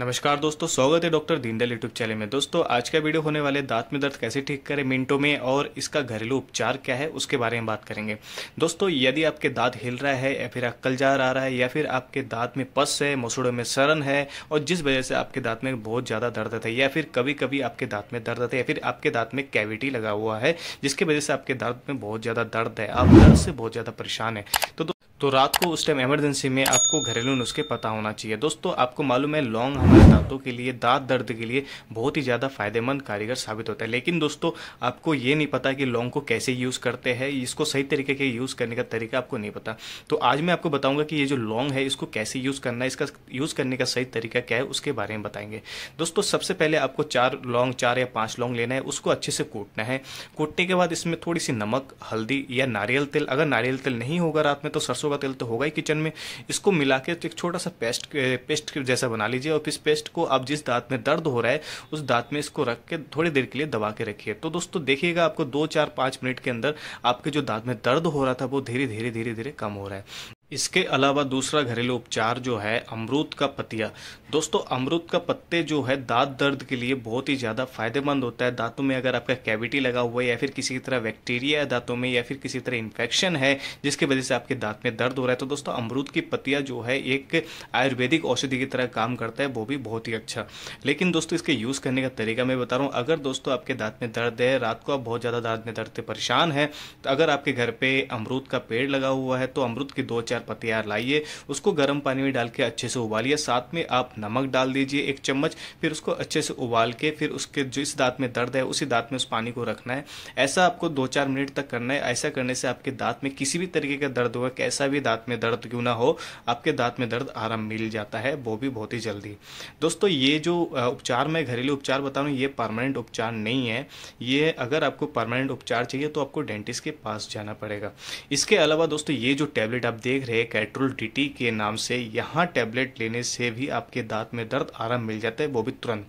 नमस्कार दोस्तों स्वागत है डॉक्टर दीनदयाल यूट्यूब चैनल में दोस्तों आज का वीडियो होने वाले दांत में दर्द कैसे ठीक करें मिनटों में और इसका घरेलू उपचार क्या है उसके बारे में बात करेंगे दोस्तों यदि आपके दांत हिल रहा है या फिर अक्कल जा रहा है या फिर आपके दांत में पस है मसूड़ों में सरन है और जिस वजह से आपके दांत में बहुत ज़्यादा दर्द है या फिर कभी कभी आपके दांत में दर्द है या फिर आपके दांत में कैविटी लगा हुआ है जिसकी वजह से आपके दांत में बहुत ज़्यादा दर्द है आप दर्द से बहुत ज़्यादा परेशान है तो तो रात को उस टाइम इमरजेंसी में आपको घरेलू नुस्खे पता होना चाहिए दोस्तों आपको मालूम है लौंग हमारे दांतों के लिए दांत दर्द के लिए बहुत ही ज़्यादा फायदेमंद कारीगर साबित होता है लेकिन दोस्तों आपको ये नहीं पता कि लौंग को कैसे यूज़ करते हैं इसको सही तरीके के यूज़ करने का तरीका आपको नहीं पता तो आज मैं आपको बताऊंगा कि ये जो लौंग है इसको कैसे यूज़ करना है इसका यूज़ करने का सही तरीका क्या है उसके बारे में बताएंगे दोस्तों सबसे पहले आपको चार लौंग चार या पाँच लौंग लेना है उसको अच्छे से कूटना है कूटने के बाद इसमें थोड़ी सी नमक हल्दी या नारियल तेल अगर नारियल तेल नहीं होगा रात में तो सरसों सरसों का तेल तो होगा ही किचन में इसको मिला तो के एक छोटा सा पेस्ट पेस्ट जैसा बना लीजिए और इस पेस्ट को आप जिस दांत में दर्द हो रहा है उस दांत में इसको रख के थोड़ी देर के लिए दबा के रखिए तो दोस्तों देखिएगा आपको दो चार पाँच मिनट के अंदर आपके जो दांत में दर्द हो रहा था वो धीरे धीरे धीरे धीरे कम हो रहा है इसके अलावा दूसरा घरेलू उपचार जो है अमरूद का पतिया दोस्तों अमरूद का पत्ते जो है दांत दर्द के लिए बहुत ही ज़्यादा फायदेमंद होता है दांतों में अगर आपका कैविटी लगा हुआ है या फिर किसी तरह बैक्टीरिया है दांतों में या फिर किसी तरह इन्फेक्शन है जिसकी वजह से आपके दांत में दर्द हो रहा है तो दोस्तों अमरूद की पत्तिया जो है एक आयुर्वेदिक औषधि की तरह काम करता है वो भी बहुत ही अच्छा लेकिन दोस्तों इसके यूज़ करने का तरीका मैं बता रहा हूँ अगर दोस्तों आपके दांत में दर्द है रात को आप बहुत ज़्यादा दांत में दर्द से परेशान है तो अगर आपके घर पर अमरूद का पेड़ लगा हुआ है तो अमरूद की दो चार चार पत्तियाँ लाइए उसको गर्म पानी में डाल के अच्छे से उबालिए साथ में आप नमक डाल दीजिए एक चम्मच फिर उसको अच्छे से उबाल के फिर उसके जिस दांत में दर्द है उसी दांत में उस पानी को रखना है ऐसा आपको दो चार मिनट तक करना है ऐसा करने से आपके दांत में किसी भी तरीके का दर्द होगा कैसा भी दांत में दर्द क्यों ना हो आपके दांत में दर्द आराम मिल जाता है वो भी बहुत ही जल्दी दोस्तों ये जो उपचार मैं घरेलू उपचार बता रहा हूँ ये परमानेंट उपचार नहीं है ये अगर आपको परमानेंट उपचार चाहिए तो आपको डेंटिस्ट के पास जाना पड़ेगा इसके अलावा दोस्तों ये जो टैबलेट आप देख रहे कैट्रोल डीटी के नाम से यहाँ टैबलेट लेने से भी आपके दांत में दर्द आराम मिल जाता है वो भी तुरंत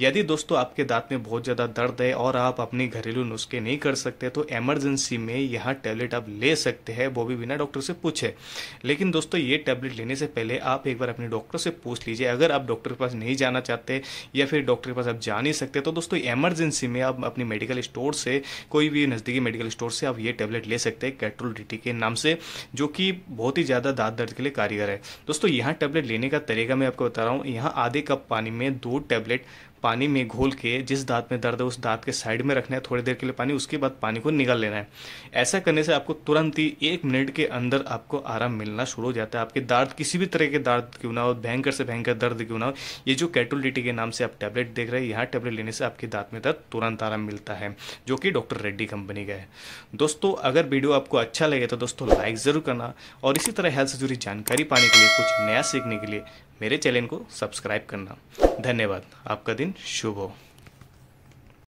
यदि दोस्तों आपके दांत में बहुत ज़्यादा दर्द है और आप अपने घरेलू नुस्खे नहीं कर सकते तो एमरजेंसी में यहाँ टैबलेट आप ले सकते हैं वो भी बिना डॉक्टर से पूछे लेकिन दोस्तों ये टैबलेट लेने से पहले आप एक बार अपने डॉक्टर से पूछ लीजिए अगर आप डॉक्टर के पास नहीं जाना चाहते या फिर डॉक्टर के पास आप जा नहीं सकते तो दोस्तों एमरजेंसी में आप अपने मेडिकल स्टोर से कोई भी नज़दीकी मेडिकल स्टोर से आप ये टैबलेट ले सकते हैं कैट्रोल डी के नाम से जो कि बहुत ही ही ज़्यादा दाँत दर्द के लिए कारगर है दोस्तों यहाँ टेबलेट लेने का तरीका मैं आपको बता रहा हूँ यहाँ आधे कप पानी में दो टैबलेट पानी में घोल के जिस दांत में दर्द है उस दांत के साइड में रखना है थोड़ी देर के लिए पानी उसके बाद पानी को निकाल लेना है ऐसा करने से आपको तुरंत ही एक मिनट के अंदर आपको आराम मिलना शुरू हो जाता है आपके दर्द किसी भी तरह के दर्द क्यों ना हो भयंकर से भयंकर दर्द क्यों ना हो ये जो कैटोलिटी के नाम से आप टैबलेट देख रहे हैं यहाँ टैबलेट लेने से आपके दांत में दर्द तुरंत आराम मिलता है जो कि डॉक्टर रेड्डी कंपनी का है दोस्तों अगर वीडियो आपको अच्छा लगे तो दोस्तों लाइक ज़रूर करना और इसी तरह हेल्थ से जुड़ी जानकारी पाने के लिए कुछ नया सीखने के लिए मेरे चैनल को सब्सक्राइब करना धन्यवाद आपका दिन शुभ हो